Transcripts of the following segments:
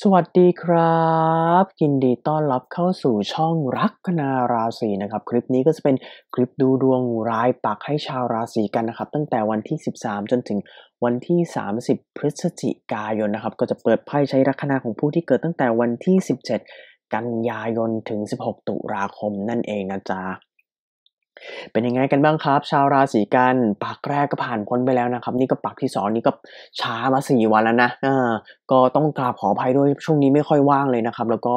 สวัสดีครับยินดีต้อนรับเข้าสู่ช่องรักนาราศีนะครับ คลิปนี้ก็จะเป็นคลิปดูดวงรายปักให้ชาวราศีกันนะครับ ตั้งแต่วันที่ 13 จนถึงวันที่ 30 พฤศจิกายนนะครับ ก็จะเปิดไพ่ใช้ลัคนาของผู้ที่เกิดตั้งแต่วันที่ 17 กันยายนถึง 16 ตุลาคมนั่นเองนะจ๊ะเป็นยังไงกันบ้างครับ ชาวราศีกันปักแรกก็ผ่านพ้นไปแล้วนะครับนี่ก็ปักที่สองนี่ก็ช้ามาสี่วันแล้วนะอ่าก็ต้องกราบขออภัยด้วยช่วงนี้ไม่ค่อยว่างเลยนะครับ แล้วก็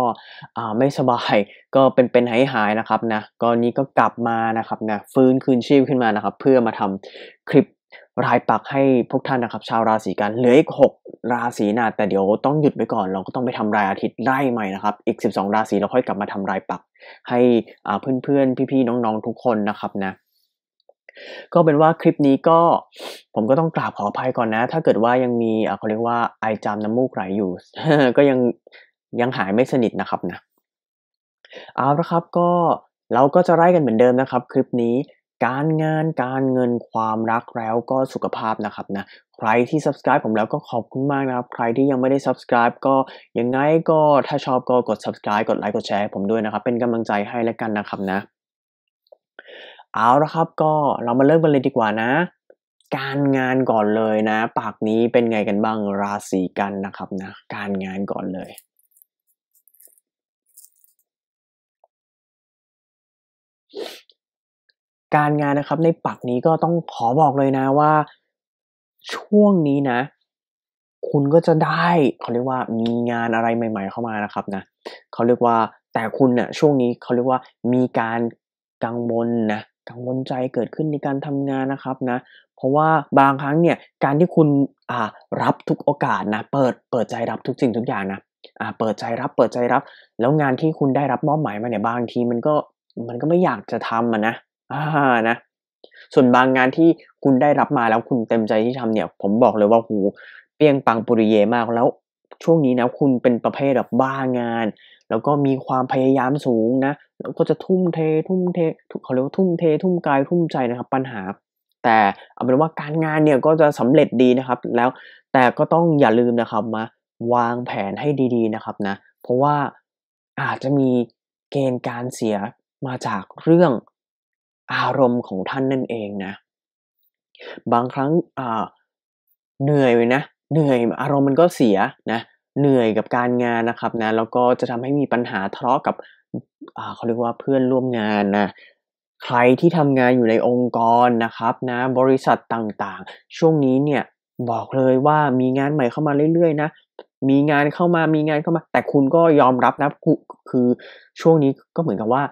อ่าไม่สบายก็เป็นเป็นหายหายนะครับนะก็นี้ก็กลับมานะครับนะฟื้นคืนชีพขึ้นมานะครับเพื่อมาทำคลิปรายปักให้พวกท่านนะครับ ชาวราศีกันเหลืออีก 6 ราศีนะแต่เดี๋ยวต้องหยุดไปก่อนเราก็ต้องไปทำรายอาทิตย์ไล่ใหม่นะครับ อีก 12 ราศีเราค่อยกลับมาทำรายปัก ให้เพื่อนๆ พี่ๆ น้องๆทุกคนนะครับนะ ก็เป็นว่าคลิปนี้ก็ผมก็ต้องกราบขออภัยก่อนนะ ถ้าเกิดว่ายังมีเขาเรียกว่าไอจามน้ำมูกไหลอยู่ก็ยังยังหายไม่สนิทนะครับนะเอาละครับก็เราก็จะไล่กันเหมือนเดิมนะครับ คลิปนี้การงานการเงินความรักแล้วก็สุขภาพนะครับนะ ใครที่ subscribe ผมแล้วก็ขอบคุณมากนะครับ ใครที่ยังไม่ได้ subscribe ก็ยังไงก็ถ้าชอบก็กด subscribe กดไลค์กดแชร์ผมด้วยนะครับเป็นกำลังใจให้แล้วกันนะครับนะ เอาละครับก็เรามาเริ่มกันเลยดีกว่านะ การงานก่อนเลยนะ ปากนี้เป็นไงกันบ้างราศีกันนะครับนะ การงานก่อนเลยการงานนะครับในปักนี้ก็ต้องขอบอกเลยนะว่า ช่วงนี้นะ คุณก็จะได้เขาเรียกว่า มีงานอะไรใหม่ ๆเข้ามานะครับนะเขาเรียกว่าแต่คุณเนะ่ยช่วงนี้เขาเรียกว่า มีการกังวลนะกังวลใจเกิดขึ้นในการทำงานนะครับนะเพราะว่าบางครั้งเนี่ย การที่คุณอ่ารับทุกโอกาสนะ เปิดเปิดใจรับทุกสิ่งทุกอย่างนะอ่า เปิดใจรับ เปิดใจรับแล้วงานที่คุณได้รับมอบหมายมาเนี่ยบางทีมันก็มันก็ไม่อยากจะทำะนะอ่านะ ส่วนบางงานที่คุณได้รับมาแล้วคุณเต็มใจที่ทำเนี่ย ผมบอกเลยว่าหูเปี้ยงปังปุริเยมากแล้ว ช่วงนี้นะคุณเป็นประเภทแบบบ้างาน แล้วก็มีความพยายามสูงนะแล้วก็จะทุ่มเท ทุ่มเทเขาเรียกว่าทุ่มเททุ่มกายทุ่มใจนะครับ ปัญหา แต่เอาเป็นว่าการงานเนี่ยก็จะสำเร็จดีนะครับ แล้วแต่ก็ต้องอย่าลืมนะครับมา วางแผนให้ดีๆนะครับนะ เพราะว่าอาจจะมีเกณฑ์การเสียมาจากเรื่องอารมณ์ของท่านนั่นเองนะ บางครั้งเหนื่อยนะเหนื่อย อารมณ์มันก็เสียนะเหนื่อยกับการงานนะครับนะแล้วก็จะทำให้มีปัญหาทะเลาะกับเขาเรียกว่าเพื่อนร่วมงานนะใครที่ทำงานอยู่ในองค์กรนะครับ นะ บริษัทต่างๆ ช่วงนี้เนี่ยบอกเลยว่ามีงานใหม่เข้ามาเรื่อยๆนะ มีงานเข้ามามีงานเข้ามา แต่คุณก็ยอมรับนะคือช่วงนี้ก็เหมือนกับว่า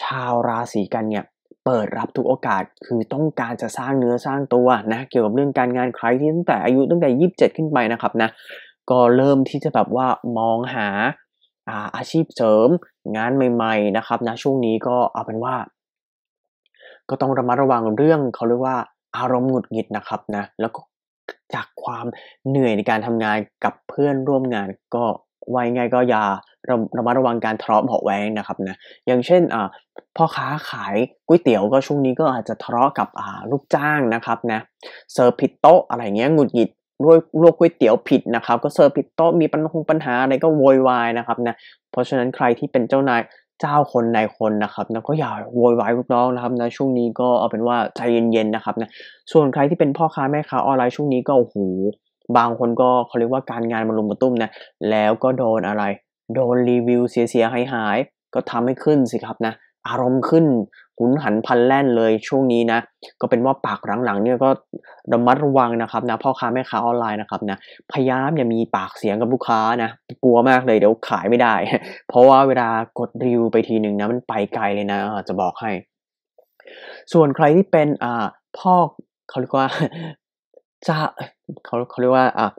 ชาวราศีกันเนี่ยเปิดรับทุกโอกาสคือต้องการจะสร้างเนื้อสร้างตัวนะเกี่ยวกับเรื่องการงานใครที่ตั้งแต่อายุตั้งแต่ 27 ขึ้นไปนะครับนะก็เริ่มที่จะแบบว่ามองหาอาชีพเสริมงานใหม่ ๆนะครับนะช่วงนี้ก็เอาเป็นว่า ก็ต้องระมัดระวังเรื่องเขาเรียกว่าอารมณ์หงุดหงิดนะครับนะแล้วก็จากความเหนื่อยในการทำงานกับเพื่อนร่วมงาน ก็ไว้ไงก็อย่าระระมัดระวังการทะเลาะเบาแว้งนะครับนะ อย่างเช่นพ่อค้าขายก๋วยเตี๋ยวก็ช่วงนี้ก็อาจจะทะเลาะกับลูกจ้างนะครับนะ เสอร์ฟผิดโต๊ะอะไรเงี้ยหงุดหงิดด้วยลวกก๋วยเตี๋ยวผิดนะครับก็เสอร์ฟผิดโต๊ะมีปัญหาปัญหาอะไรก็โวยวายนะครับนะ เพราะฉะนั้นใครที่เป็นเจ้านายเจ้าคนนายคนนะครับนะก็อย่าโวยวายลูกน้องนะครับนะช่วงนี้ก็เอาเป็นว่าใจเย็นๆนะครับนะ ส่วนใครที่เป็นพ่อค้าแม่ค้าออนไลน์ช่วงนี้ก็โอ้โหบางคนก็เขาเรียกว่าการงานมันลุมมาตุ้มนะแล้วก็โดนอะไรโดนรีวิวเสียๆหายหาย ก็ทำให้ขึ้นสิครับนะ อารมณ์ขึ้นขุนหันพันแล่นเลย ช่วงนี้นะก็เป็นว่าปากหลังๆเนี่ยก็ระมัดระวังนะครับนะพ่อค้าแม่ค้าออนไลน์ นะครับนะพยายามอย่ามีปากเสียงกับลูกค้านะกลัวมากเลยเดี๋ยวขายไม่ได้ เพราะว่าเวลากดรีวิวไปทีหนึ่งนะมันไปไกลเลยนะจะบอกให้ ส่วนใครที่เป็นอ่าพ่อเขาเรียกว่า จะเขาเขาเรียกว่าอ่า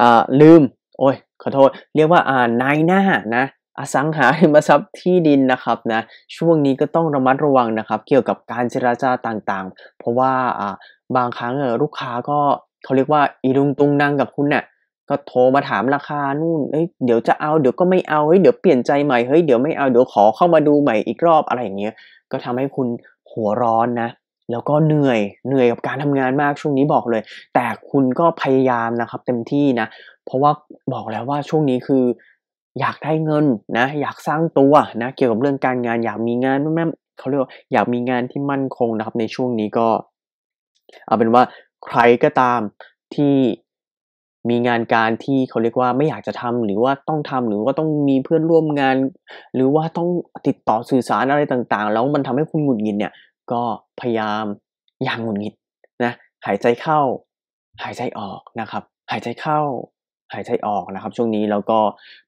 อ่าลืม โอ้ยขอโทษเรียกว่าอ่านายหน้านะ อสังหาริมทรัพย์ที่ดินนะครับนะ ช่วงนี้ก็ต้องระมัดระวังนะครับ เกี่ยวกับการเจราจาต่างๆ เพราะว่าบางครั้งลูกค้าก็เขาเรียกว่าอีลุงตุงนั่งกับคุณนะ่ะก็โทรมาถามราคานู่นเฮ้ยเดี๋ยวจะเอาเดี๋ยวก็ไม่เอาเฮ้ยเดี๋ยวเปลี่ยนใจใหม่เฮ้ยเดี๋ยวไม่เอาเดี๋ยวขอเข้ามาดูใหม่อีกรอบอะไรอย่างเงี้ย ก็ทำให้คุณหัวร้อนนะแล้วก็เหนื่อยเหนื่อยกับการทำงานมากช่วงนี้บอกเลย แต่คุณก็พยายามนะครับ เต็มที่นะ เพราะว่าบอกแล้วว่าช่วงนี้คือ อยากได้เงินนะอยากสร้างตัวนะเกี่ยวกับเรื่องการงาน อยากมีงานแม่เขาเรียกว่าอยากมีงานที่มั่นคงนะครับในช่วงนี้ก็ เอาเป็นว่าใครก็ตามที่มีงานการที่เขาเรียกว่าไม่อยากจะทำหรือว่าต้องทำหรือว่าต้องมีเพื่อนร่วมงาน หรือว่าต้องติดต่อสื่อสารอะไรต่างๆแล้วมันทำให้คุณหงุดหงิดเนี่ยก็พยายามอย่างหงุดหงิดนะหายใจเข้า หายใจออกนะครับหายใจเข้าหายใจออกนะครับ ช่วงนี้แล้วก็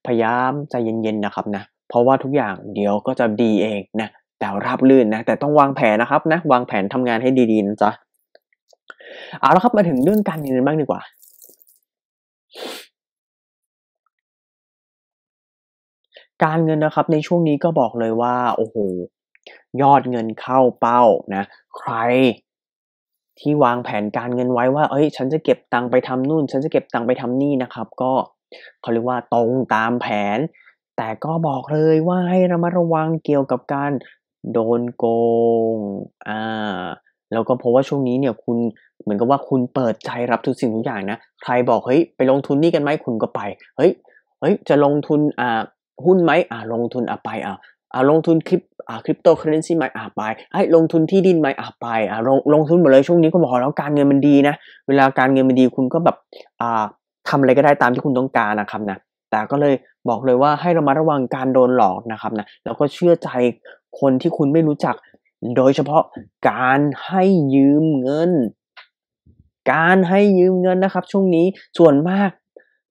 พยายามใจเย็นๆนะครับนะเพราะว่าทุกอย่างเดี๋ยวก็จะดีเองนะแต่ราบลื่นนะแต่ต้องวางแผนนะครับนะ วางแผนทำงานให้ดีๆนะจ๊ะเอาละครับมาถึงเรื่องการเงินบ้างดีกว่า การเงินนะครับ ในช่วงนี้ก็บอกเลยว่า โอ้โหยอดเงินเข้าเป้านะ ใคร ที่วางแผนการเงินไว้ว่าเอ้ย ฉันจะเก็บตังไปทำนู่น ฉันจะเก็บตังไปทำนี่นะครับ ก็เขาเรียกว่าตรงตามแผน แต่ก็บอกเลยว่าให้ระมัดระวังเกี่ยวกับการโดนโกงอ่าแล้วก็เพราะว่าช่วงนี้เนี่ย คุณเหมือนกับว่าคุณเปิดใจรับทุกสิ่งทุกอย่างนะใครบอกเฮ้ย ไปลงทุนนี่กันไหมคุณก็ไปเฮ้ยเฮ้ยจะลงทุนอ่า หุ้นไหมอ่าลงทุนอ่ะไปอ่ะอ่าลงทุนคลิปอ่าคริปโตเคอเรนซีไหมอ่าไปไอ้ลงทุนที่ดินไหมอ่าไปอ่าลงลงทุนหมดเลยช่วงนี้ก็บอกแล้วการเงินมันดีนะเวลาการเงินมันดีคุณก็แบบอ่าทำอะไรก็ได้ตามที่คุณต้องการนะครับนะแต่ก็เลยบอกเลยว่าให้ระมัดระวังการโดนหลอกนะครับนะแล้วก็เชื่อใจคนที่คุณไม่รู้จัก โดยเฉพาะการให้ยืมเงิน การให้ยืมเงินนะครับ ช่วงนี้ส่วนมาก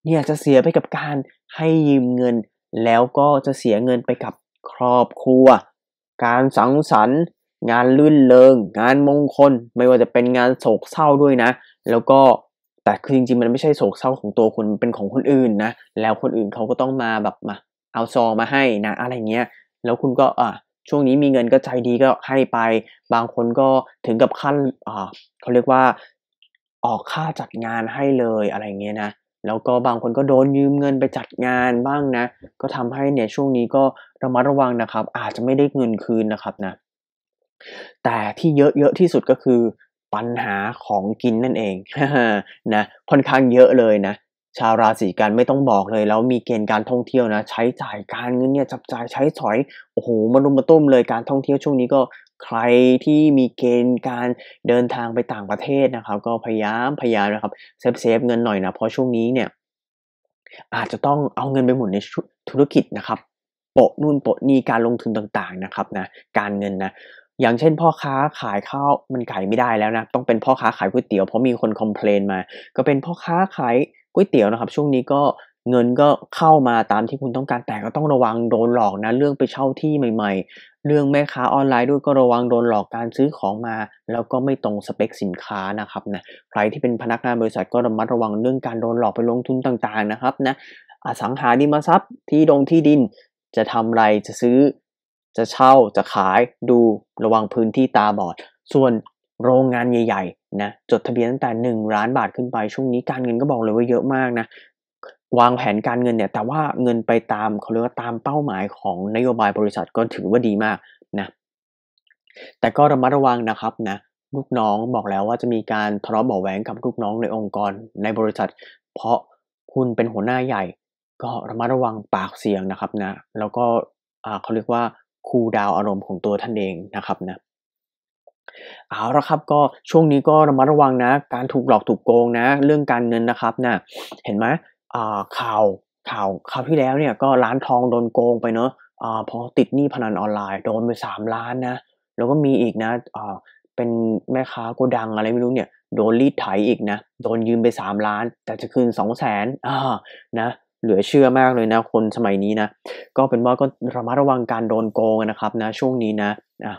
เนี่ยจะเสียไปกับการให้ยืมเงิน แล้วก็จะเสียเงินไปกับครอบครัว การสังสรรค์ งานลื่นเลงงานมงคล ไม่ว่าจะเป็นงานโศกเศร้าด้วยนะ แล้วก็ แต่คือจริงๆ มันไม่ใช่โศกเศร้าของตัวคุณเป็นของคนอื่นนะ แล้วคนอื่นเขาก็ต้องมาแบบมา เอาซองมาให้นะ อะไรเงี้ย แล้วคุณก็อ่าช่วงนี้มีเงินก็ใจดีก็ให้ไป บางคนก็ถึงกับขั้นอ่าเขาเรียกว่า ออกค่าจัดงานให้เลย อะไรเงี้ยนะแล้วก็บางคนก็โดนยืมเงินไปจัดงานบ้างนะ ก็ทำให้เนี่ยช่วงนี้ก็ระมัดระวังนะครับ อาจจะไม่ได้เงินคืนนะครับนะแต่ที่เยอะๆที่สุดก็คือปัญหาของกินนั่นเองนะค่อนข้างเยอะเลยนะ ชาวราศีกันไม่ต้องบอกเลยแล้วมีเกณฑ์การท่องเที่ยวนะ ใช้จ่ายการเงินเนี่ยจับจ่ายใช้สอยโอ้โหมารุมมาต้ม เลยการท่องเที่ยวช่วงนี้ก็ใครที่มีเกณฑ์การเดินทางไปต่างประเทศนะครับ ก็พยายามพยายามนะครับเซฟเซฟเงินหน่อยนะเพราะช่วงนี้เนี่ยอาจจะต้องเอาเงินไปหมุนในธุรกิจนะครับ โปะนู่นโปะนี่การลงทุนต่างๆนะครับนะการเงินนะอย่างเช่น พ่อค้าขายข้าวมันขายไม่ได้แล้วนะต้องเป็นพ่อค้าขายก๋วยเตี๋ยวเพราะมีคนคอมเพลนมา ก็เป็นพ่อค้าขายก๋วยเตี๋ยวนะครับ ช่วงนี้ก็เงินก็เข้ามาตามที่คุณต้องการแต่ก็ต้องระวังโดนหลอกนะเรื่องไปเช่าที่ใหม่เรื่องแม่ค้าออนไลน์ด้วยก็ระวังโดนหลอกการซื้อของมา แล้วก็ไม่ตรงสเปคสินค้านะครับนะใครที่เป็นพนักงานบริษัทก็ระมัดระวังเรื่องการโดนหลอกไปลงทุนต่างๆนะครับนะอสังหาริมทรัพย์ที่ดงที่ดินจะทำไรจะซื้อจะเช่าจะขายดูระวังพื้นที่ตาบอด ส่วนโรงงานใหญ่ๆนะจดทะเบียนตั้งแต่ 1 ล้านบาทขึ้นไปช่วงนี้การเงินก็บอกเลยว่าเยอะมากนะวางแผนการเงินเนี่ยแต่ว่าเงินไปตามเขาเรียกว่าตามเป้าหมายของนโยบายบริษัทก็ถือว่าดีมากนะแต่ก็ระมัดระวังนะครับนะลูกน้องบอกแล้วว่าจะมีการทะเลาะเบาแหวงกับลูกน้องในองค์กรในบริษัท เพราะคุณเป็นหัวหน้าใหญ่ ก็ระมัดระวังปากเสียงนะครับนะแล้วก็เขาเรียกว่าคูดาวอารมณ์ของตัวท่านเองนะครับนะเอาละครับก็ช่วงนี้ก็ระมัดระวังนะ การถูกหลอกถูกโกงนะ เรื่องการเงินนะครับนะเห็นไหมข่าวข่าวคราวที่แล้วเนี่ยก็ร้านทองโดนโกงไปเนอะอ่าพอติดหนี้พนันออนไลน์โดนไปสามล้านนะแล้วก็มีอีกนะอ่าเป็นแม่ค้าโกดังอะไรไม่รู้เนี่ยโดนรีดไถอีกนะโดนยืมไปสามล้าน แต่จะคืนสองแสนอ่านะเหลือเชื่อมากเลยนะ คนสมัยนี้นะ ก็เป็นว่าก็ระมัดระวังการโดนโกงนะครับ นะ ช่วงนี้นะอ่ะ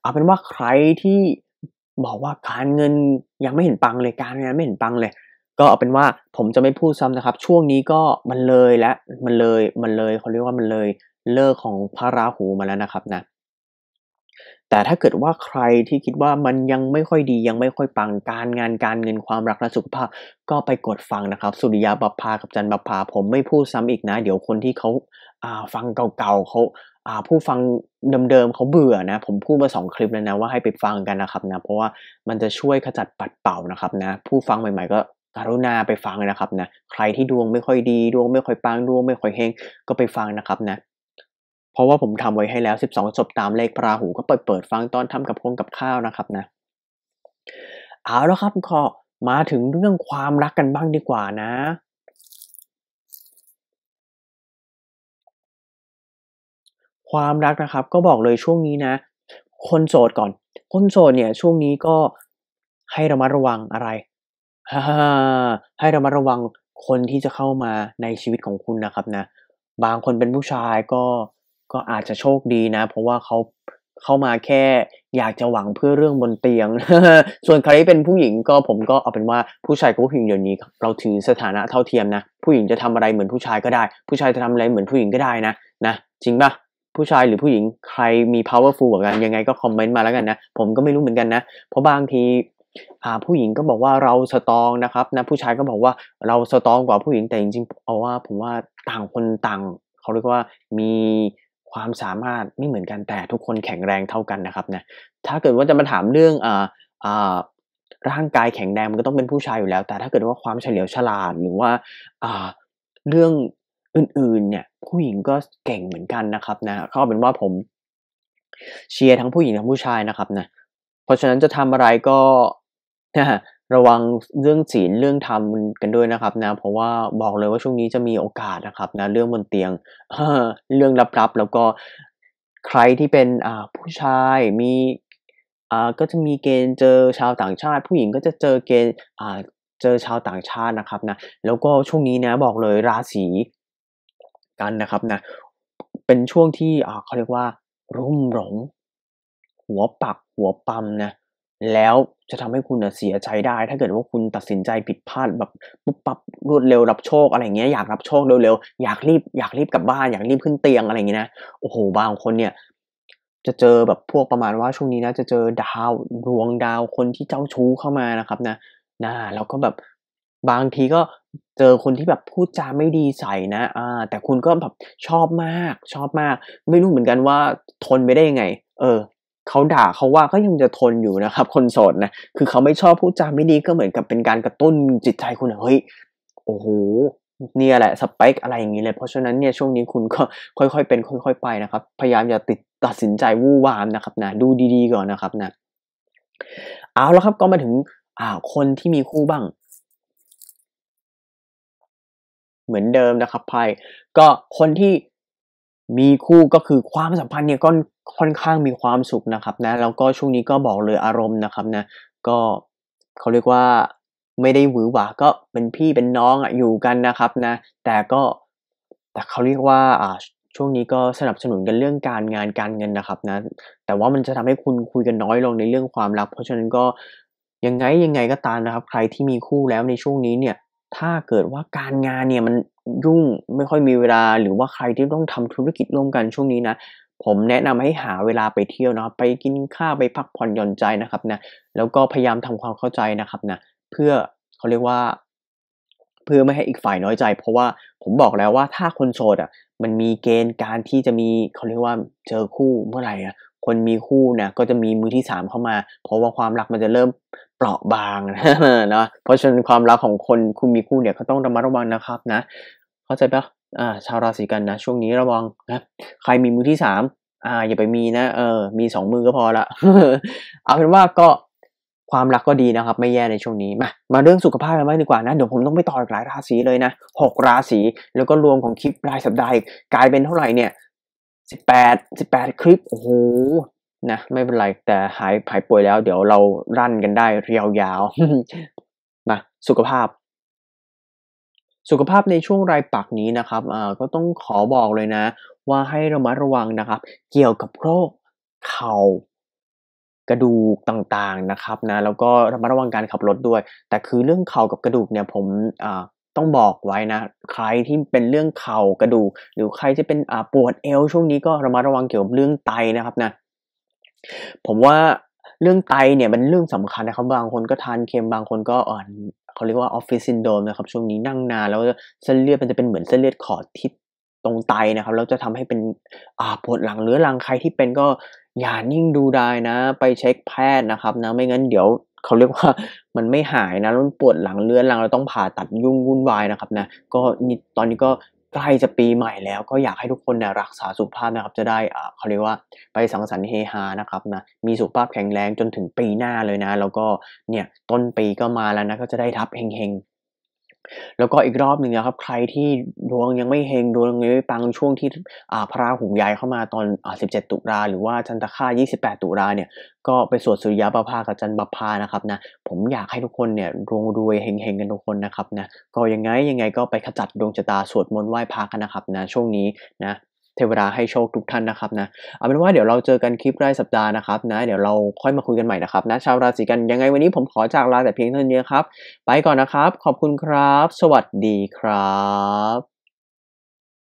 เอาเป็นว่าใครที่บอกว่าการเงินยังไม่เห็นปังเลยการเงินไม่เห็นปังเลยก็เอาเป็นว่าผมจะไม่พูดซ้ำนะครับ ช่วงนี้ก็มันเลยและมันเลยมันเลยเขาเรียกว่ามันเลยเลิกของพระราหูมาแล้วนะครับนะแต่ถ้าเกิดว่าใครที่คิดว่ามันยังไม่ค่อยดียังไม่ค่อยปังการงานการเงินความรักและสุขภาพ ก็ไปกดฟังนะครับ สุริยาบพากับจันบพา ผมไม่พูดซ้ำอีกนะ เดี๋ยวคนที่เขาฟังเก่าๆเขาผู้ฟังเดิมๆเขาเบื่อนะผมพูดมาสองคลิปแล้วนะว่าให้ไปฟังกันนะครับนะเพราะว่ามันจะช่วยขจัดปัดเป่านะครับนะผู้ฟังใหม่ ๆก็กรุณาไปฟังนะครับนะใครที่ดวงไม่ค่อยดีดวง ไม่ค่อยปังดวงไม่ค่อยเฮงก็ไปฟังนะครับ นะ เพราะว่าผมทำไว้ให้แล้ว 12ศพตามเลขพราหู ก็เปิดเปิดฟังตอนทำกับคงกับข้าวนะครับนะเอาแล้วครับขอมาถึงเรื่องความรักกันบ้างดีกว่านะ ความรักนะครับ ก็บอกเลยช่วงนี้นะคนโสดก่อน คนโสดเนี่ย ช่วงนี้ก็ให้ระมัดระวังอะไรให้ระมัดระวังคนที่จะเข้ามาในชีวิตของคุณนะครับนะบางคนเป็นผู้ชายก็ก็อาจจะโชคดีนะ เพราะว่าเขาเข้ามาแค่อยากจะหวังเพื่อเรื่องบนเตียงส่วนใครที่เป็นผู้หญิงก็ ผมก็เอาเป็นว่าผู้ชายกับผู้หญิงเดี๋ยวนี้ เราถือสถานะเท่าเทียมนะผู้หญิงจะทำอะไรเหมือนผู้ชายก็ได้ ผู้ชายจะทำอะไรเหมือนผู้หญิงก็ได้นะนะจริงปะผู้ชายหรือผู้หญิงใครมี powerful กว่ากัน ยังไงก็คอมเมนต์มาแล้วกันนะผมก็ไม่รู้เหมือนกันนะเพราะบางทีผู้หญิงก็บอกว่าเราสตองนะครับนะผู้ชายก็บอกว่าเราสตองกว่าผู้หญิงแต่จริงๆเอาว่า ผมว่าต่างคนต่างเขาเรียกว่ามีความสามารถไม่เหมือนกันแต่ทุกคนแข็งแรงเท่ากันนะครับนะถ้าเกิดว่าจะมาถามเรื่องอ่าอ่าร่างกายแข็งแรงมันก็ต้องเป็นผู้ชายอยู่แล้ว แต่ถ้าเกิดว่าความเฉลียวฉลาด หรือว่าอ่าเรื่องอื่นๆ เนี่ย ผู้หญิงก็เก่งเหมือนกันนะครับนะเขาเป็นว่าผมเชียร์ทั้งผู้หญิงทั้งผู้ชายนะครับนะเพราะฉะนั้นจะทำอะไรก็นะระวังเรื่องศีล เรื่องธรรมกันด้วยนะครับนะเพราะว่าบอกเลยว่าช่วงนี้จะมีโอกาสนะครับนะเรื่องบนเตียงเรื่องลับๆแล้วก็ใครที่เป็นผู้ชายมีก็จะมีเกณฑ์เจอชาวต่างชาติ ผู้หญิงก็จะเจอเกณฑ์เจอชาวต่างชาตินะครับนะ แล้วก็ช่วงนี้นะบอกเลยราศีกันนะครับนะเป็นช่วงที่เขาเรียกว่า รุ่มหลงหัวปัก หัวปั๊มนะแล้วจะทำให้คุณเสียใจได้ถ้าเกิดว่าคุณตัดสินใจผิดพลาดแบบปุ๊บปั๊บรวดเร็วรับโชคอะไรเงี้ยอยากรับโชคเร็วๆอยากรีบอยากรีบกลับบ้าน อยากรีบขึ้นเตียงอะไรเงี้ยนะโอ้โห บางคนเนี่ย จะเจอแบบพวกประมาณว่าช่วงนี้นะจะเจอดาวดวงดาวคนที่เจ้าชู้เข้ามานะครับ นะนะแล้วก็แบบ บางทีก็เจอคนที่แบบพูดจาไม่ดีใส่นะ อ่า แต่คุณก็แบบชอบมาก ชอบมาก ไม่รู้เหมือนกันว่าทนไม่ได้ยังไง เออเขาด่าเขาว่าก็ยังจะทนอยู่นะครับ คนโสดนะคือเขาไม่ชอบพูดจาไม่ดีก็เหมือนกับเป็นการกระตุ้นจิตใจคุณเฮ้ยโอ้โหเนี่ยแหละสเปคอะไรอย่างนี้เลยเพราะฉะนั้นเนี่ย ช่วงนี้คุณก็ค่อยๆเป็นค่อยๆไปนะครับพยายามอย่าติดตัดสินใจวู่วามนะครับนะดูดีๆก่อนนะครับ นะ เอาแล้วครับก็มาถึง อ่า คนที่มีคู่บ้าง เหมือนเดิมนะครับไพ่ก็คนที่มีคู่ก็คือความสัมพันธ์เนี่ยก็ค่อนข้างมีความสุขนะครับ นะแล้วก็ช่วงนี้ก็บอกเลยอารมณ์นะครับนะ ก็เขาเรียกว่าไม่ได้หวือหวาก็เป็นพี่เป็นน้องอ่ะอยู่กันนะครับนะ แต่ก็แต่เขาเรียกว่าอ่าช่วงนี้ก็สนับสนุนกันเรื่องการงานการเงินนะครับนะแต่ว่ามันจะทำให้คุณคุยกันน้อยลงในเรื่องความรักเพราะฉะนั้นก็ยังไงยังไงก็ตามนะครับ ใครที่มีคู่แล้วในช่วงนี้เนี่ยถ้าเกิดว่าการงานเนี่ยมันยุ่งไม่ค่อยมีเวลาหรือว่าใครที่ต้องทำธุรกิจร่วมกันช่วงนี้นะผมแนะนำให้หาเวลาไปเที่ยวนะครับไปกินข้าวไปพักผ่อนหย่อนใจนะครับนะแล้วก็พยายามทำความเข้าใจนะครับนะเพื่อเขาเรียกว่า เพื่อไม่ให้อีกฝ่ายน้อยใจ เพราะว่าผมบอกแล้วว่าถ้าคนโสดอ่ะ มันมีเกณฑ์การที่จะมีเขาเรียกว่าเจอคู่เมื่อไหร่อ่ะคนมีคู่นะก็จะมีมือที่สามเข้ามา เพราะว่าความรักมันจะเริ่มเปราะบางนะเพราะฉะนั้นความรักของคนคุณมีคู่เนี่ยขาต้องระมัดระวังนะครับ นะเข้าใจปะอ่าชาวราศีกันนะช่วงนี้ระวังนะใครมีมือที่สามอ่า อย่าไปมีนะเออมีสองมือก็พอละเอาเป็นว่าก็ความรักก็ดีนะครับ ไม่แย่ในช่วงนี้มามาเรื่องสุขภาพกันบ้างดีกว่านะเดี๋ยวผมต้องไปต่อหลายราศีเลยนะหกราศีแล้วก็รวมของคลิปรายสัปดาห์กลายเป็นเท่าไหร่เนี่ยสิบแปดสิบแปดคลิปโอ้โหนะไม่เป็นไรแต่หายหายป่วยแล้ว เดี๋ยวเรารั่นกันได้เรียวยาวมาสุขภาพ สุขภาพในช่วงรายปักนี้นะครับ อ่า ก็ต้องขอบอกเลยนะ ว่าให้ระมัดระวังนะครับ เกี่ยวกับโรคเข่า กระดูกต่างๆนะครับ นะแล้วก็ระมัดระวังการขับรถด้วย แต่คือเรื่องเข่ากับกระดูกเนี่ย ผม อ่า ต้องบอกไว้นะใครที่เป็นเรื่องเข่ากระดูก หรือใครจะเป็นอ่าปวดเอวช่วงนี้ก็ระมัดระวังเกี่ยวกับเรื่องไตนะครับ นะผมว่าเรื่องไตเนี่ยมันเรื่องสำคัญนะครับ บางคนก็ทานเค็มบางคนก็อ่อนเขาเรียกว่าออฟฟิศซินโดมนะครับช่วงนี้นั่งนานแล้วเส้นเลือดมันจะเป็นเหมือนเส้นเลือดขอดที่ตรงไตนะครับแล้วจะทำให้เป็นอ่าปวดหลังเรื้อรังใครที่เป็นก็อย่านิ่งดูได้นะ ไปเช็คแพทย์นะครับนะไม่งั้นเดี๋ยวเขาเรียกว่ามันไม่หายนะรุนปวดหลังเลื้อนหลังเราต้องผ่าตัดยุ่งวุ่นวายนะครับนะก็ตอนนี้ก็ใกล้จะปีใหม่แล้วก็อยากให้ทุกคนเนี่ยรักษาสุขภาพนะครับจะได้อเขาเรียกว่าไปสังสรรค์เฮฮานะครับนะมีสุขภาพแข็งแรงจนถึงปีหน้าเลยนะ แล้วก็เนี่ยต้นปีก็มาแล้วนะก็จะได้ทับเฮงแล้วก็อีกรอบหนึ่งนะครับ ใครที่ดวงยังไม่เฮงดวงยังไม่ปังช่วงที่พระราหูย้ายเข้ามาตอน 17 ตุลาหรือว่าจันทค่า28 ตุลาเนี่ย ก็ไปสวดสุริยะประภากับจันทรปภานะครับ นะ ผมอยากให้ทุกคนเนี่ยดวงรวยเฮงๆกันทุกคนนะครับนะก็ยังไงยังไงก็ไปขจัดดวงชะตาสวดมนต์ไหว้พระกันนะครับ นะ ช่วงนี้นะเทวดาให้โชคทุกท่านนะครับนะเอาเป็นว่าเดี๋ยวเราเจอกันคลิปรายสัปดาห์ นะครับนะเดี๋ยวเราค่อยมาคุยกันใหม่นะครับนะชาวราศีกันยังไงวันนี้ผมขอจากลาแต่เพียงเท่านี้ครับ ไปก่อนนะครับขอบคุณครับ สวัสดีครับ